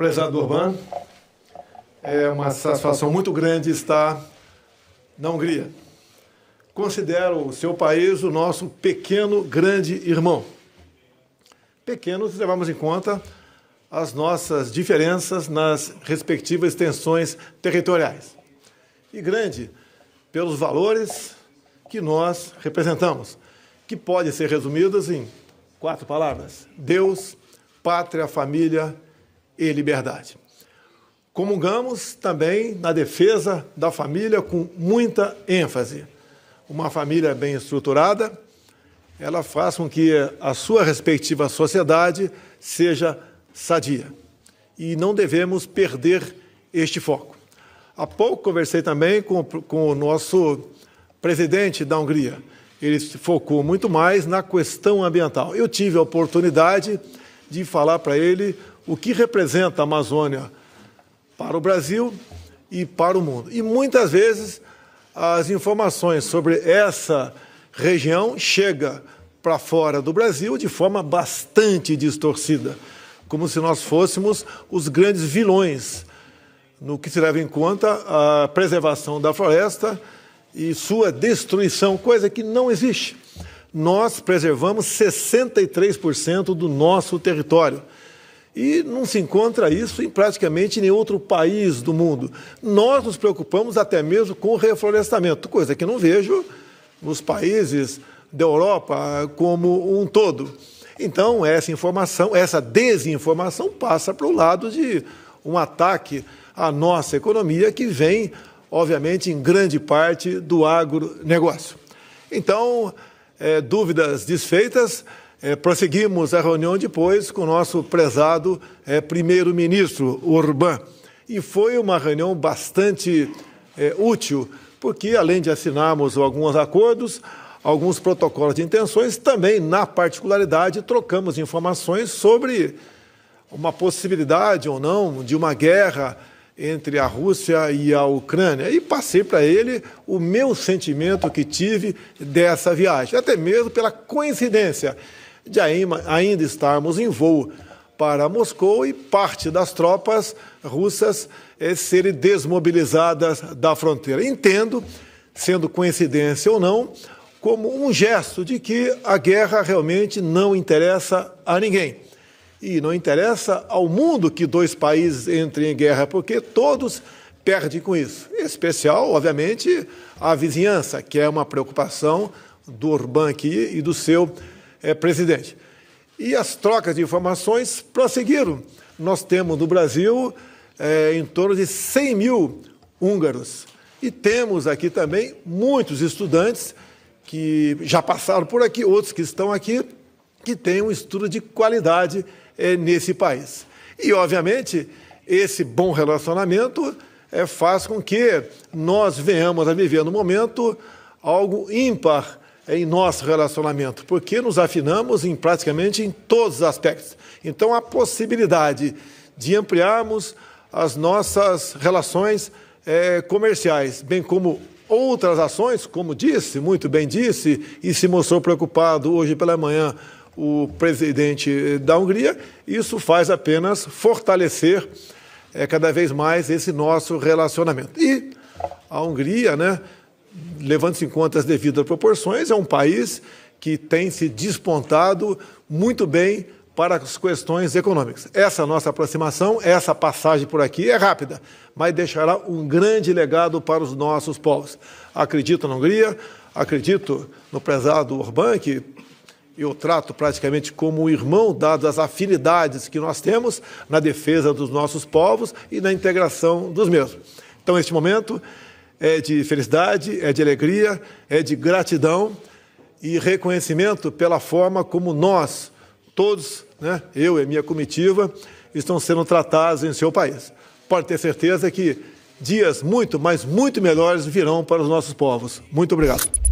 Prezado Urbano, é uma satisfação muito grande estar na Hungria. Considero o seu país o nosso pequeno, grande irmão. Pequeno se levarmos em conta as nossas diferenças nas respectivas extensões territoriais. E grande pelos valores que nós representamos, que podem ser resumidos em quatro palavras: Deus, pátria, família e liberdade. Comungamos também na defesa da família com muita ênfase. Uma família bem estruturada, ela faz com que a sua respectiva sociedade seja sadia. E não devemos perder este foco. Há pouco conversei também com, com o nosso presidente da Hungria. Ele se focou muito mais na questão ambiental. Eu tive a oportunidade de falar para ele o que representa a Amazônia para o Brasil e para o mundo. E muitas vezes as informações sobre essa região chega para fora do Brasil de forma bastante distorcida, como se nós fôssemos os grandes vilões no que se leva em conta a preservação da floresta e sua destruição, coisa que não existe. Nós preservamos 63% do nosso território. E não se encontra isso em praticamente nenhum outro país do mundo. Nós nos preocupamos até mesmo com o reflorestamento, coisa que não vejo nos países da Europa como um todo. Então, essa informação, essa desinformação passa para o lado de um ataque à nossa economia que vem, obviamente, em grande parte do agronegócio. Então, é, dúvidas desfeitas. É, prosseguimos a reunião depois com o nosso prezado é, primeiro-ministro, Urbán. E foi uma reunião bastante é, útil, porque além de assinarmos alguns acordos, alguns protocolos de intenções, também, na particularidade, trocamos informações sobre uma possibilidade ou não de uma guerra entre a Rússia e a Ucrânia. E passei para ele o meu sentimento que tive dessa viagem, até mesmo pela coincidência de ainda estarmos em voo para Moscou e parte das tropas russas eh, serem desmobilizadas da fronteira. Entendo, sendo coincidência ou não, como um gesto de que a guerra realmente não interessa a ninguém. E não interessa ao mundo que dois países entrem em guerra, porque todos perdem com isso. Em especial, obviamente, a vizinhança, que é uma preocupação do Orbán aqui e do seu é, presidente. E as trocas de informações prosseguiram. Nós temos no Brasil é, em torno de 100 mil húngaros. E temos aqui também muitos estudantes que já passaram por aqui, outros que estão aqui, que têm um estudo de qualidade é, nesse país. E, obviamente, esse bom relacionamento é, faz com que nós venhamos a viver no momento algo ímpar é, em nosso relacionamento, porque nos afinamos em praticamente em todos os aspectos. Então, a possibilidade de ampliarmos as nossas relações é, comerciais, bem como outras ações, como disse, muito bem disse, e se mostrou preocupado hoje pela manhã o presidente da Hungria, isso faz apenas fortalecer é, cada vez mais esse nosso relacionamento. E a Hungria, né? levando-se em conta as devidas proporções, é um país que tem se despontado muito bem para as questões econômicas. Essa é nossa aproximação, essa passagem por aqui é rápida, mas deixará um grande legado para os nossos povos. Acredito na Hungria, acredito no prezado Orbán, que eu trato praticamente como irmão, dadas as afinidades que nós temos na defesa dos nossos povos e na integração dos mesmos. Então, neste momento, é de felicidade, é de alegria, é de gratidão e reconhecimento pela forma como nós, todos, né, eu e minha comitiva, estão sendo tratados em seu país. Pode ter certeza que dias muito, mas muito melhores virão para os nossos povos. Muito obrigado.